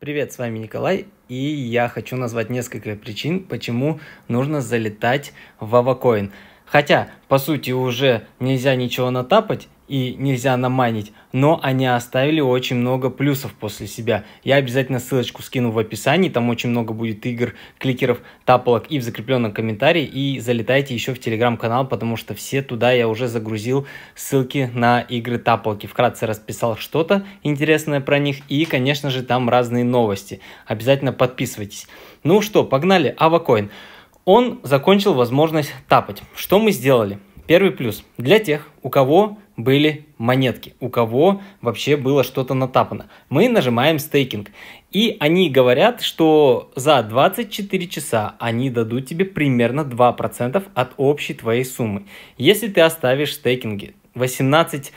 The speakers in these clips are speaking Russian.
Привет, с вами Николай, и я хочу назвать несколько причин, почему нужно залетать в Авакоин. Хотя, по сути, уже нельзя ничего натапать, и нельзя намайнить, но они оставили очень много плюсов после себя. Я обязательно ссылочку скину в описании, там очень много будет игр, кликеров, таполок и в закрепленном комментарии, и залетайте еще в телеграм-канал, потому что все туда я уже загрузил ссылки на игры таполки. Вкратце расписал что-то интересное про них, и, конечно же, там разные новости. Обязательно подписывайтесь. Ну что, погнали, Авакоин. Он закончил возможность тапать. Что мы сделали? Первый плюс. Для тех, у кого были монетки, у кого вообще было что-то натапано. Мы нажимаем стейкинг. И они говорят, что за 24 часа они дадут тебе примерно 2% от общей твоей суммы. Если ты оставишь стейкинги, 18%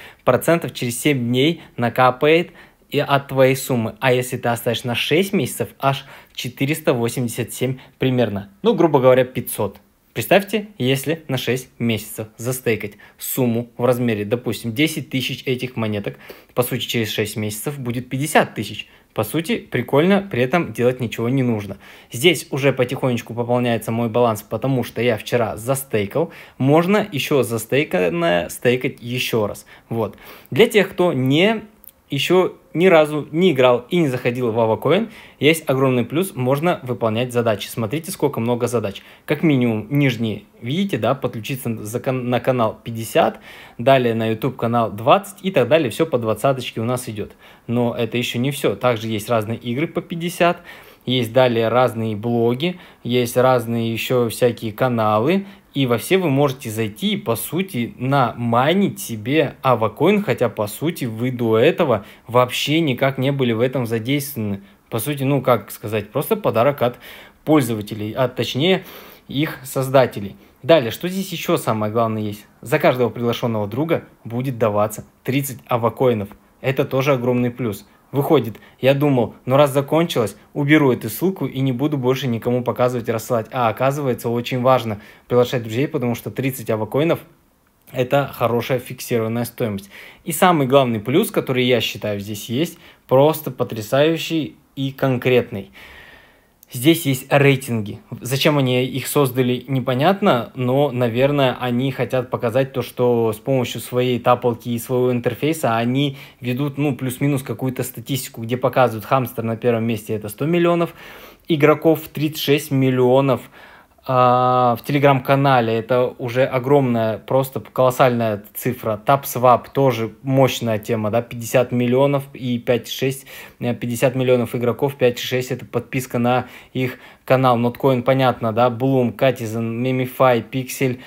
через 7 дней накапает и от твоей суммы. А если ты оставишь на 6 месяцев, аж 487 примерно. Ну, грубо говоря, 500. Представьте, если на 6 месяцев застейкать сумму в размере, допустим, 10 тысяч этих монеток, по сути, через 6 месяцев будет 50 тысяч. По сути, прикольно, при этом делать ничего не нужно. Здесь уже потихонечку пополняется мой баланс, потому что я вчера застейкал. Можно еще застейканное стейкать еще раз. Вот. Для тех, кто не еще ни разу не играл и не заходил в авакоин есть огромный плюс, можно выполнять задачи. Смотрите, сколько много задач. Как минимум, нижние, видите, да, подключиться на канал 50, далее на YouTube канал 20 и так далее, все по двадцаточке у нас идет. Но это еще не все, также есть разные игры по 50, есть далее разные блоги, есть разные еще всякие каналы, и во все вы можете зайти и, по сути, наманить себе авакоин, хотя, по сути, вы до этого вообще никак не были в этом задействованы. По сути, ну, как сказать, просто подарок от пользователей, а точнее их создателей. Далее, что здесь еще самое главное есть? За каждого приглашенного друга будет даваться 30 авакоинов. Это тоже огромный плюс. Выходит, я думал, ну раз закончилось, уберу эту ссылку и не буду больше никому показывать и рассылать. А оказывается, очень важно приглашать друзей, потому что 30 авокоинов – это хорошая фиксированная стоимость. И самый главный плюс, который я считаю здесь есть, просто потрясающий и конкретный – Здесь есть рейтинги. Зачем они их создали, непонятно, но, наверное, они хотят показать то, что с помощью своей таполки и своего интерфейса они ведут, ну, плюс-минус какую-то статистику, где показывают хамстер на первом месте это 100 миллионов игроков, 36 миллионов а, в телеграм-канале, это уже огромная, просто колоссальная цифра. TapSwap тоже мощная тема, да, 50 миллионов и 5-6, 50 э, миллионов игроков, 5-6 это подписка на их канал. Notcoin, понятно, да, Bloom, Catizen, Memify, Pixel,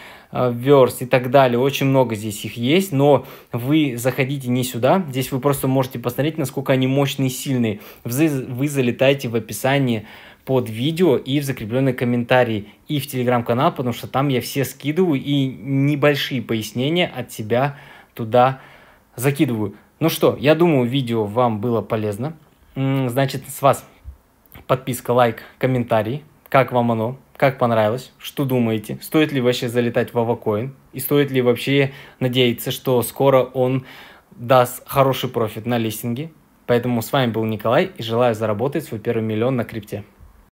Верс э, и так далее. Очень много здесь их есть, но вы заходите не сюда. Здесь вы просто можете посмотреть, насколько они мощные и сильные. Вы, вы залетаете в описание под видео и в закрепленный комментарий, и в телеграм-канал, потому что там я все скидываю и небольшие пояснения от себя туда закидываю. Ну что, я думаю, видео вам было полезно. Значит, с вас подписка, лайк, комментарий, как вам оно, как понравилось, что думаете, стоит ли вообще залетать в Авакоин, и стоит ли вообще надеяться, что скоро он даст хороший профит на листинге. Поэтому с вами был Николай и желаю заработать свой первый миллион на крипте.